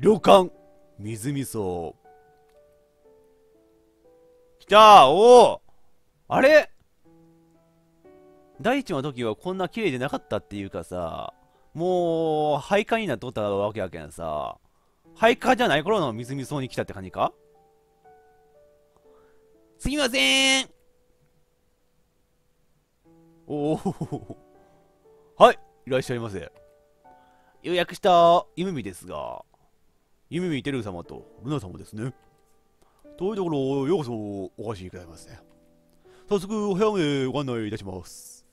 旅館水味噌きたおおあれ第一の時はこんな綺麗でなかったっていうかさ、もう、廃下になっとったわけやけんさ、廃下じゃない頃の水味噌に来たって感じかすみませんおおはい、いらっしゃいませ。予約した、イムミですが、ゆみみてる様とルナ様ですね。遠いところ、ようこそお越しくださいませ。早速、お部屋へご案内いたします。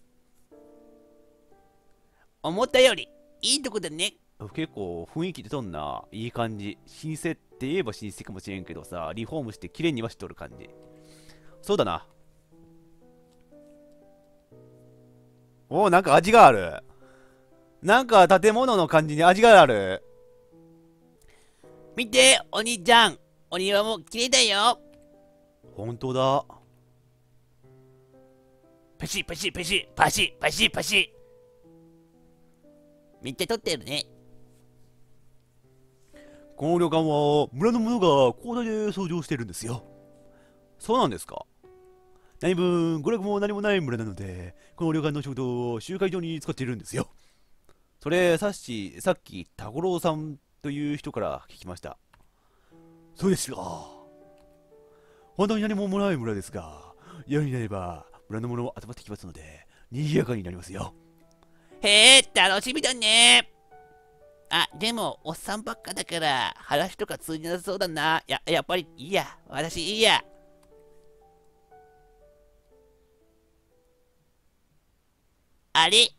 思ったより、いいとこだね。結構、雰囲気出とんな。いい感じ。新設って言えば新設かもしれんけどさ、リフォームして綺麗にはしとる感じ。そうだな。おお、なんか味がある。なんか建物の感じに味がある。見て、お兄ちゃん。お庭も綺麗だよ。本当だ。パシパシパシパシパシパシ。めっちゃ撮ってるね。この旅館は村の者が交代で掃除をしてるんですよ。そうなんですか何分娯楽も何もない村なので、この旅館の仕事を集会場に使っているんですよ。それ、さっし、さっき、タコロウさんという人から聞きました。そうですか。本当に何ももらえ村ですが、夜になれば村のものも集まってきますので、賑やかになりますよ。へえ、楽しみだね。あ、でも、おっさんばっかだから、話とか通じなさそうだな。や、やっぱりいいや。私いいや。あれ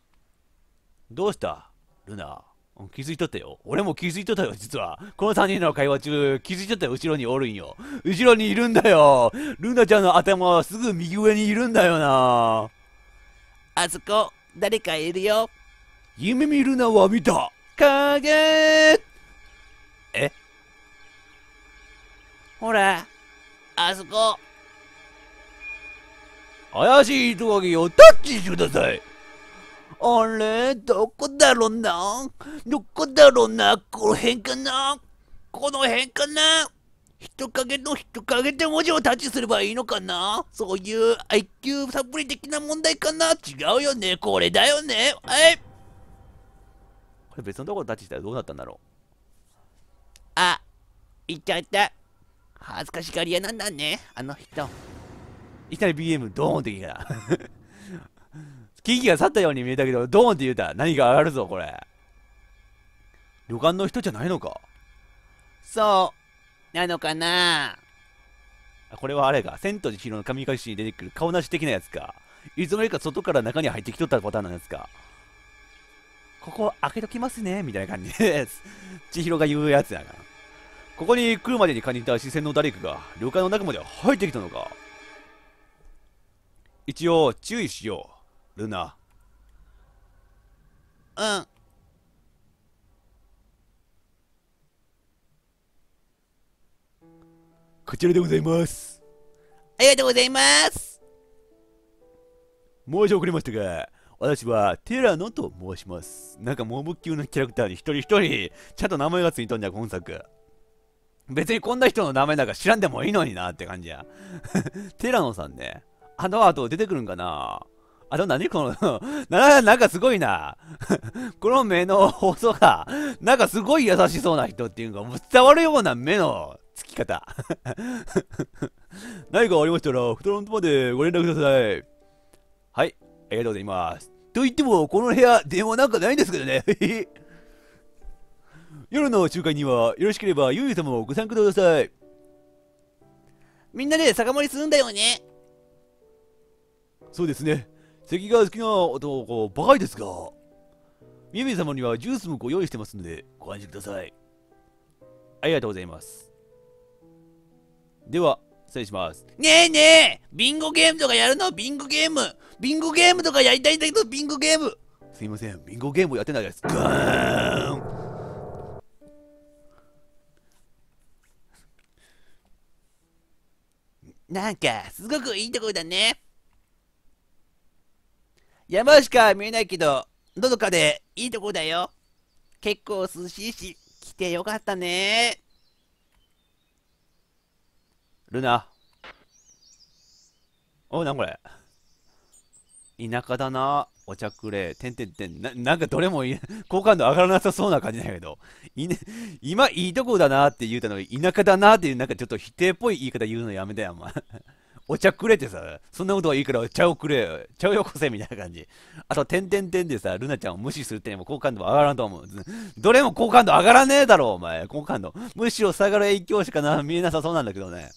どうしたルナ。気づいとったよ。俺も気づいとったよ、実は。この3人の会話中、気づいとったよ、後ろにおるんよ。後ろにいるんだよ。ルナちゃんの頭はすぐ右上にいるんだよな。あそこ、誰かいるよ。夢見るなは見た。影えほら、あそこ。怪しいトカゲをタッチしてください。あれどこだろうなどこだろうなこの辺かなこの辺かな人影の人影で文字をタッチすればいいのかなそういう IQ サプリ的な問題かな違うよねこれだよねはいこれ別のところタッチしたらどうなったんだろうあ、いゃった。恥ずかしがり屋なんだね、あの人。いきなり BM ドーンって危機が去ったように見えたけど、ドーンって言うたら何か上がるぞ、これ。旅館の人じゃないのかそう。なのかなこれはあれか、千と千尋の神隠しに出てくる顔なし的なやつか。いつの間にか外から中に入ってきとったパターンなんですか。ここ開けときますね、みたいな感じです。千尋が言うやつやな。ここに来るまでに感じた視線の誰かが旅館の中まで入ってきたのか。一応注意しよう。ルナうんこちらでございますありがとうございます申し遅れましたが私はテラノと申しますなんかモブ級のキャラクターに一人一人ちゃんと名前がついとんじゃ今作別にこんな人の名前なんか知らんでもいいのになって感じや テラノさんねあの後出てくるんかなあ、でも何この な、なんかすごいな。この目の細さ、なんかすごい優しそうな人っていうか、もう伝わるような目のつき方。何かありましたら、フトロントまでご連絡ください。はい、ありがとうございます。と言っても、この部屋、電話なんかないんですけどね。夜の集会には、よろしければ、ゆうゆう様もご参加ください。みんなで酒盛りするんだよね。そうですね。咳が好きな男ばかりですが、ミミ様にはジュースもご用意してますので、ご安心ください。ありがとうございます。では、失礼します。ねえねえビンゴゲームとかやるのビンゴゲームビンゴゲームとかやりたいんだけど、ビンゴゲームすいません、ビンゴゲームやってないです。ガーンなんか、すごくいいところだね。山しか見えないけど、のどかでいいとこだよ。結構涼しいし、来てよかったね。ルナ。お、なんこれ。田舎だな。お茶くれ。てんてんてん。な、なんかどれもい、好感度上がらなさそうな感じだけど。いね、今いいとこだなって言うたのに、田舎だなっていう、なんかちょっと否定っぽい言い方言うのやめたやん、お前。お茶くれてさ、そんなことはいいからお茶をくれ、茶をよこせみたいな感じ。あと、てんてんてんでさ、ルナちゃんを無視する点も好感度は上がらんと思う。どれも好感度上がらねえだろ、お前。好感度。むしろ下がる影響しかな見えなさそうなんだけどね。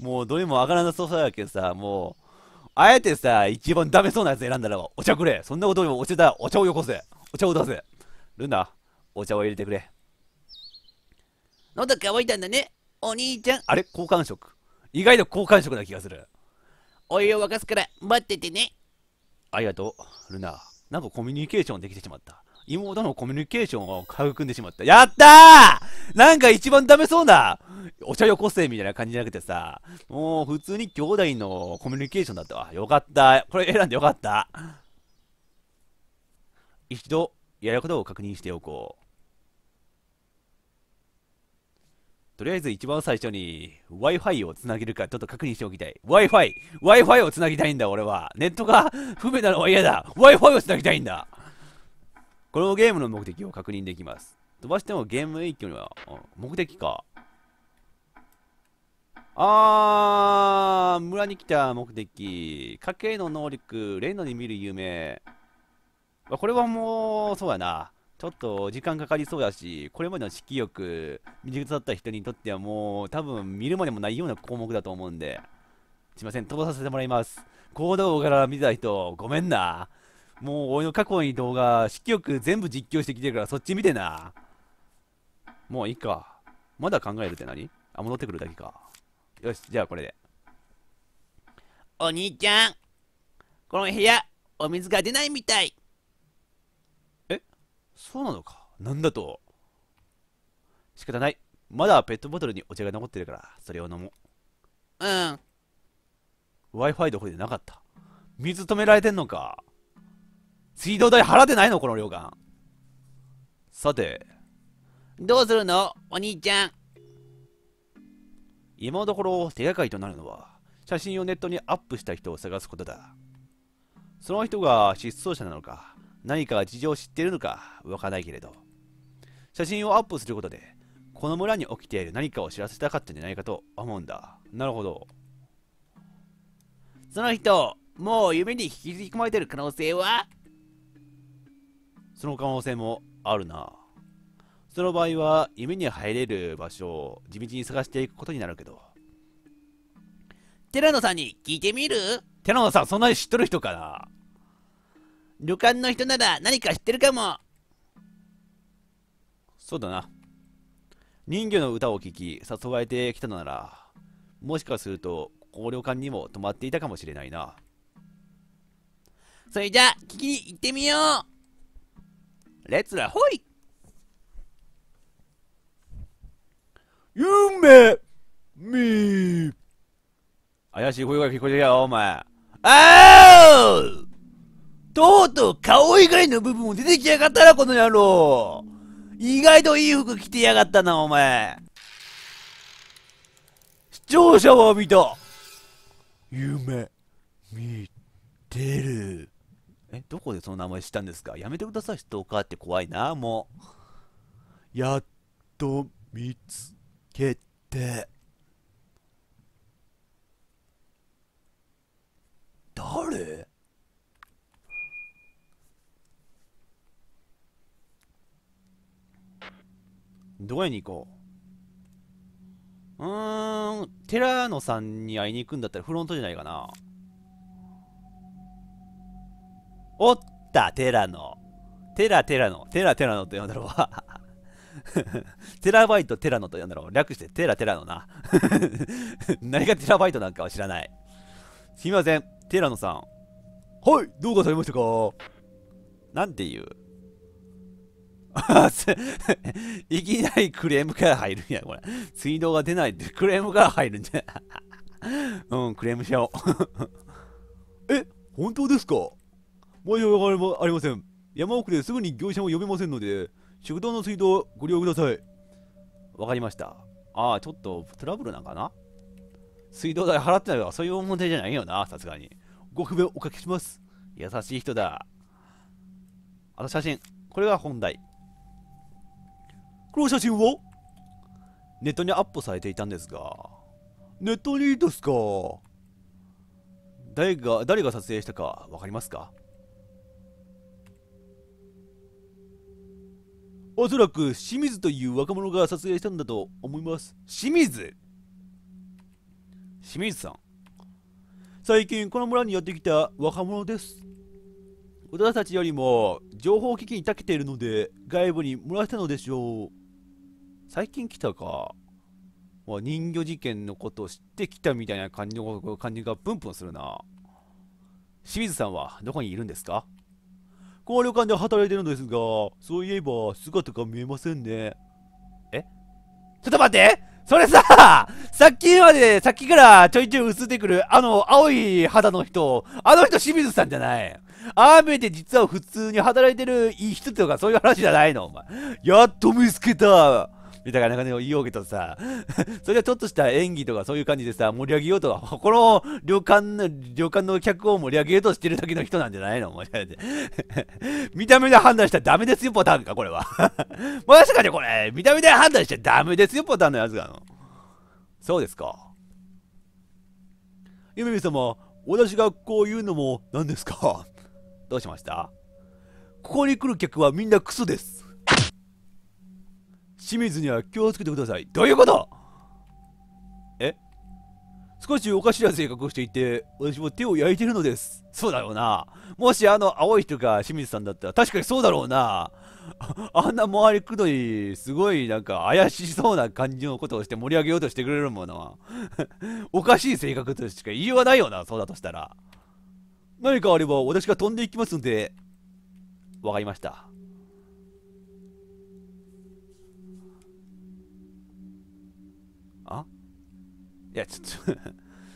もう、どれも上がらなさそうだけどさ、もう、あえてさ、一番ダメそうなやつ選んだら、お茶くれ。そんなこともお茶だ。お茶をよこせ。お茶を出せ。ルナ、お茶を入れてくれ。喉乾いたんだね。お兄ちゃん。あれ好感触。意外と好感触な気がする。お湯を沸かすから待っててね。ありがとう、ルナ。なんかコミュニケーションできてしまった。妹のコミュニケーションを育んでしまった。やったーなんか一番ダメそうなお茶よこせみたいな感じじゃなくてさ、もう普通に兄弟のコミュニケーションだったわ。よかった。これ選んでよかった。一度、やることを確認しておこう。とりあえず一番最初に Wi-Fi をつなげるかちょっと確認しておきたい。Wi-Fi! Wi-Fi をつなぎたいんだ、俺は。ネットが 不便なのは嫌だ !Wi-Fi をつなぎたいんだこのゲームの目的を確認できます。飛ばしてもゲーム影響には、目的か。あー、村に来た目的。家計の能力、レンドに見る夢。これはもう、そうやな。ちょっと時間かかりそうだし、これまでの色欲、未熟だった人にとってはもう、多分見るまでもないような項目だと思うんで、すいません、飛ばさせてもらいます。行動から見た人、ごめんな。もう俺の過去に動画、色欲全部実況してきてるから、そっち見てな。もういいか。まだ考えるって何あ、戻ってくるだけか。よし、じゃあこれで。お兄ちゃん、この部屋、お水が出ないみたい。そうなのか。なんだと。仕方ない。まだペットボトルにお茶が残ってるから、それを飲もう。うん。Wi-Fi どこでなかった。水止められてんのか。水道代払ってないのこの旅館。さて。どうするのお兄ちゃん。今のところ手がかりとなるのは、写真をネットにアップした人を探すことだ。その人が失踪者なのか、何か事情を知っているのかわからないけれど、写真をアップすることで、この村に起きている何かを知らせたかったんじゃないかと思うんだ。なるほど。その人、もう夢に引きずり込まれてる可能性はその可能性もあるな。その場合は、夢に入れる場所を地道に探していくことになるけど。寺野さんに聞いてみる寺野さん、そんなに知っとる人かな旅館の人なら何か知ってるかもそうだな人魚の歌を聴き誘われてきたのならもしかするとこの旅館にも泊まっていたかもしれないなそれじゃあ聞きに行ってみようレッツラホイ夢み怪しい声が聞こえてきたよお前あおとうとう顔以外の部分も出てきやがったな、この野郎意外といい服着てやがったな、お前視聴者は見た夢、見てる。え、どこでその名前知ったんですかやめてください、ストーカーって怖いな、もう。やっと見つけて。誰どこに行こううーん、寺野さんに会いに行くんだったらフロントじゃないかな。おった寺野。テラテラ寺テラテラと呼んだろうわ。テラバイトテラノと呼んだろう。略してテラテラノな。何がテラバイトなんかは知らない。すみません、テラノさん。はい、どうかされましたかなんて言う いきなりクレームから入るんや、これ。水道が出ないって クレームから入るんじゃ。うん、クレームしよう。え、本当ですか申し訳ありません。山奥ですぐに業者も呼べませんので、食堂の水道をご利用ください。わかりました。ああ、ちょっとトラブルなんかな水道代払ってないわ。そういう問題じゃないよな、さすがに。ご不便おかけします。優しい人だ。あと写真。これが本題。この写真をネットにアップされていたんですが、ネットにいいですか誰が、誰が撮影したかわかりますかおそらく清水という若者が撮影したんだと思います。清水清水さん。最近この村にやってきた若者です。私たちよりも情報機器に長けているので外部に漏らしたのでしょう。最近来たか。人魚事件のことを知ってきたみたいな感じの感じがプンプンするな。清水さんはどこにいるんですかこの旅館で働いてるのですが、そういえば姿が見えませんね。えちょっと待ってそれさ、さっきまで、さっきからちょいちょい映ってくる、あの、青い肌の人、あの人清水さんじゃない。ああ見えて実は普通に働いてるいい人とかそういう話じゃないの、お前。やっと見つけたみたいな感じを言おうけどさ、それはちょっとした演技とかそういう感じでさ、盛り上げようとか、この旅館の、旅館の客を盛り上げようとしてる時の人なんじゃないのみたいな。見た目で判断したらダメですよ、パターンか、これは。ま さかね、これ、見た目で判断したらダメですよ、パターンのやつがの。そうですか。ゆめみ様、私がこう言うのも何ですかどうしましたここに来る客はみんなクソです。清水には気をつけてください。どういうことえ少しおかしな性格をしていて、私も手を焼いてるのです。そうだろうな。もしあの青い人が清水さんだったら、確かにそうだろうな。あんな周り来るのに、すごいなんか怪しそうな感じのことをして盛り上げようとしてくれるものは。おかしい性格としか言いようがないよな、そうだとしたら。何かあれば私が飛んでいきますんで。わかりました。いや、ちょっ と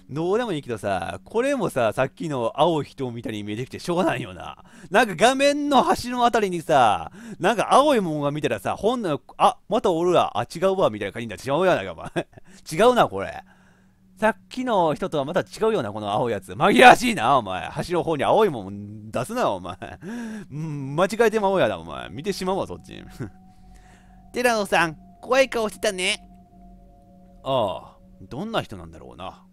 どうでもいいけどさ、これもさ、さっきの青い人みたいに見えてきてしょうがないよな。なんか画面の端のあたりにさ、なんか青いもんが見たらさ、ほんの、あ、また俺ら、あ、違うわ、みたいな感じになってしまうやないか、お前。違うな、これ。さっきの人とはまた違うような、この青いやつ。紛らわしいな、お前。端の方に青いもん出すな、お前。うん、間違えてまおうやだ、お前。見てしまうわ、そっち。テラノさん、怖い顔してたね。ああ。どんな人なんだろうな。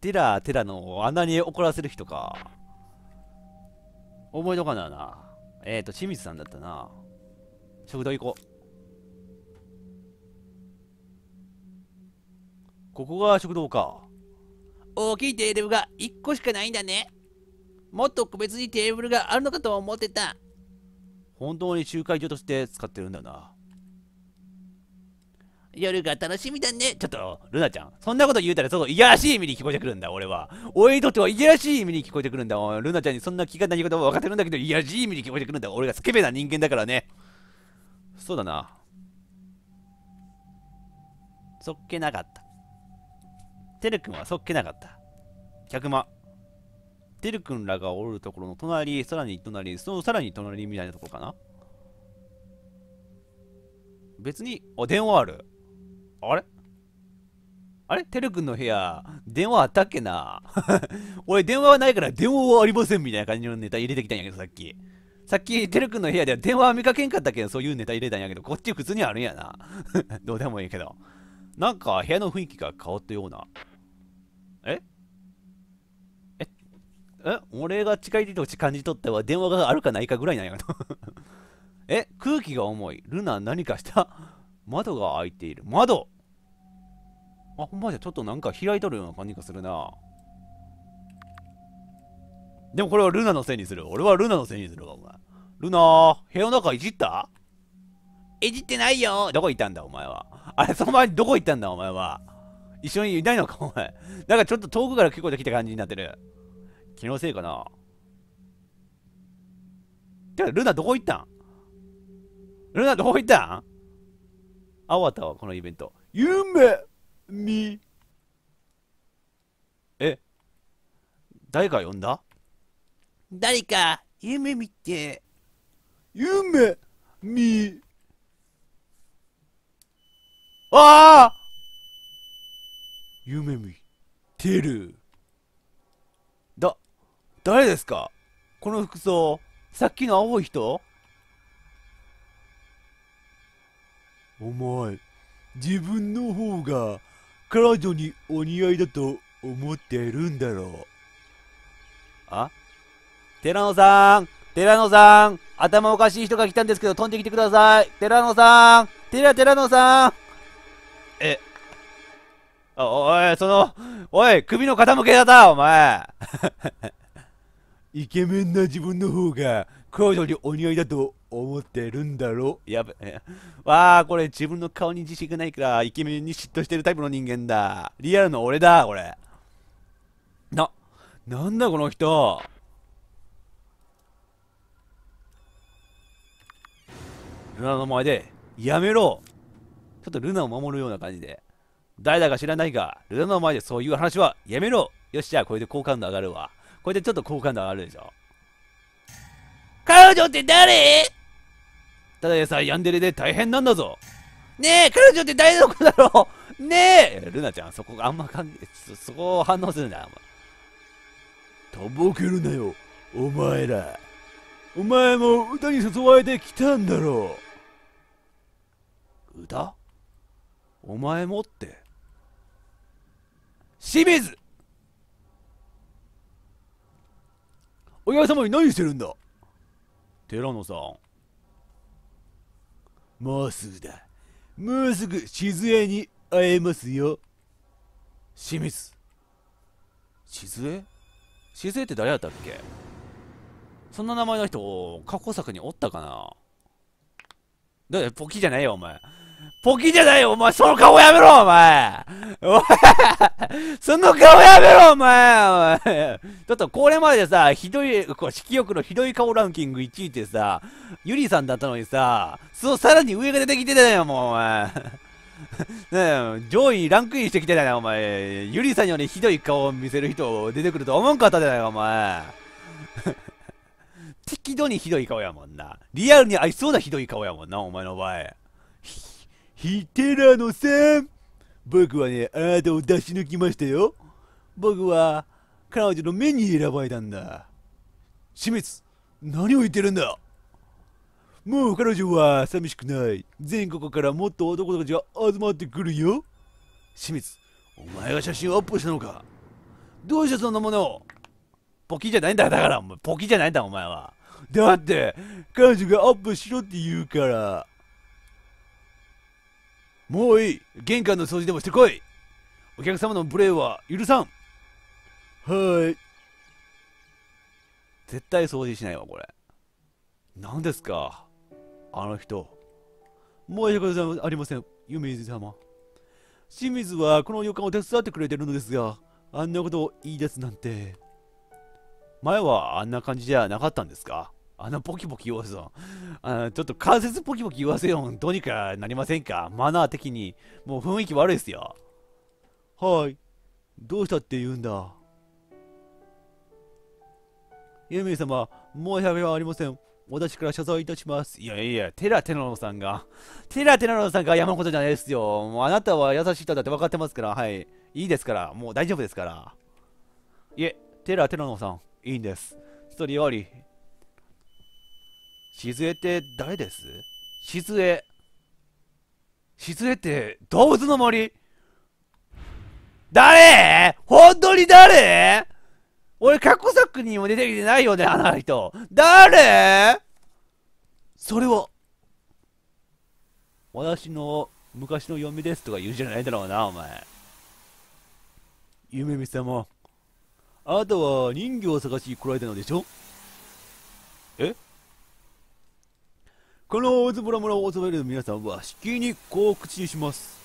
テラテラの穴に怒らせる人か。思いとかなな。えっ、ー、と、清水さんだったな。食堂行こう。ここが食堂か。大きいテーブルが1個しかないんだね。もっと個別にテーブルがあるのかと思ってた。本当に集会所として使ってるんだな。夜が楽しみだね。ちょっと、ルナちゃん。そんなこと言うたら、そう、いやらしい意味に聞こえてくるんだ、俺は。俺にとってはいやらしい意味に聞こえてくるんだ。ルナちゃんにそんな気がないことは分かってるんだけど、いやらしい意味に聞こえてくるんだ。俺がスケベな人間だからね。そうだな。そっけなかった。てるくんはそっけなかった。客間。てるくんらがおるところの隣、さらに隣、そのさらに隣みたいなところかな別に、お電話ある。あれあれてるくんの部屋、電話あったっけな 俺電話はないから電話はありませんみたいな感じのネタ入れてきたんやけどさっき。さっき、てるくんの部屋では電話は見かけんかったけど、そういうネタ入れたんやけど、こっち普通にあるんやな。どうでもいいけど。なんか部屋の雰囲気が変わったような。えええ俺が近い人ち感じ取ったは電話があるかないかぐらいなんやけど。え空気が重い。ルナ何かした窓が開いている。窓あ、ほんまじゃ、ちょっとなんか開いとるような感じがするな。でもこれはルナのせいにする。俺はルナのせいにするわ、お前。ルナー、部屋の中いじったいじってないよどこ行ったんだ、お前は。あれ、その前にどこ行ったんだ、お前は。一緒にいないのか、お前。なんかちょっと遠くから聞こえてきた感じになってる。気のせいかな。てか、ルナどこ行ったんルナどこ行ったんあわたはこのイベント、夢み。え誰か呼んだ誰か、夢見て。夢み。ああ夢見てる。だ、誰ですかこの服装、さっきの青い人お前、自分の方が彼女にお似合いだと思ってるんだろう。あ寺野さん寺野さん頭おかしい人が来たんですけど飛んできてください寺野さん寺寺野さんえおい、その、おい、首の傾け方、お前イケメンな自分の方が、彼女にお似合いだと思ってるんだろう。やべ。わあ、これ自分の顔に自信がないから、イケメンに嫉妬してるタイプの人間だ。リアルの俺だ、これ。な、なんだこの人。ルナの前で、やめろちょっとルナを守るような感じで。誰だか知らないが、ルナの前でそういう話はやめろよし、じゃあこれで好感度上がるわ。これでちょっと好感度上がるでしょ。彼女って誰ただでさえヤンデレで大変なんだぞねえ彼女って大丈夫だろうねえルナちゃんそこがあんま関係そそこを反応するなとぼけるなよお前らお前も歌に誘われてきたんだろう歌お前もって清水お客様に何してるんだ寺野さんもうすぐだ。もうすぐ静江に会えますよ。清水。静江静江って誰やったっけそんな名前の人、過去作におったかなだってポキじゃないよ、お前。ポキじゃないよお前その顔やめろお前お前その顔やめろお前お前ちょっとこれまでさ、ひどい、こう、色欲のひどい顔ランキング1位ってさ、ゆりさんだったのにさ、そう、さらに上が出てきてたよ、もうお前。ね上位ランクインしてきてたよ、お前。ゆりさんよりひどい顔を見せる人出てくると思うんかったじゃないか、お前。適度にひどい顔やもんな。リアルに合いそうなひどい顔やもんな、お前の場合。ヒテラノさん僕はね、あなたを出し抜きましたよ。僕は、彼女の目に選ばれたんだ。清水、何を言ってるんだもう彼女は寂しくない。全国からもっと男たちが集まってくるよ。清水、お前が写真をアップしたのかどうしてそんなものをポキじゃないんだ、だから、ポキじゃないんだ、お前は。だって、彼女がアップしろって言うから。もういい玄関の掃除でもしてこいお客様の無礼は許さんはーい絶対掃除しないわこれ何ですかあの人申し訳ありません湯水様清水はこの旅館を手伝ってくれてるのですがあんなことを言い出すなんて前はあんな感じじゃなかったんですかあのポキポキ言わせぞあちょっと関節ポキポキ言わせよどうにかなりませんかマナー的に。もう雰囲気悪いですよ。はい。どうしたって言うんだユミ様、申し訳はありません。私から謝罪いたします。いやいや、テラテナノさんが、テラテナノさんが山のことじゃないですよ。もうあなたは優しい人だって分かってますから、はい。いいですから、もう大丈夫ですから。いえ、テラテナノさん、いいんです。それより、しずえって誰ですしずえ。しずえって動物の森誰本当に誰俺過去作にも出てきてないよね、あの人。誰それは、私の昔の嫁ですとか言うじゃないだろうな、お前。ゆめみ様、あなたは人魚を探しに来られたのでしょえこの大ズボラ村を訪れる皆さんは、しきにこう口にします。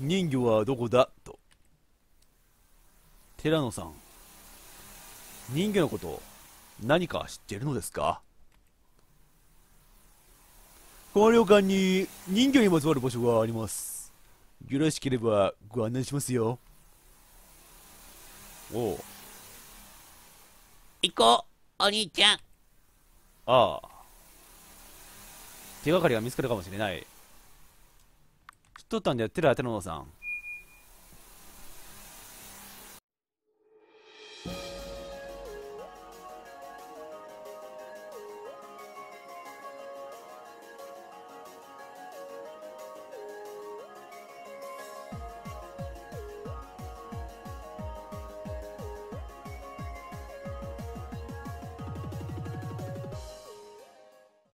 人魚はどこだと。寺野さん。人魚のこと、何か知ってるのですかこの旅館に人魚にまつわる場所があります。よろしければご案内しますよ。おう。行こう、お兄ちゃん。ああ。手がかりが見つかるかもしれない。知っとったんじゃ、テラテロノさん。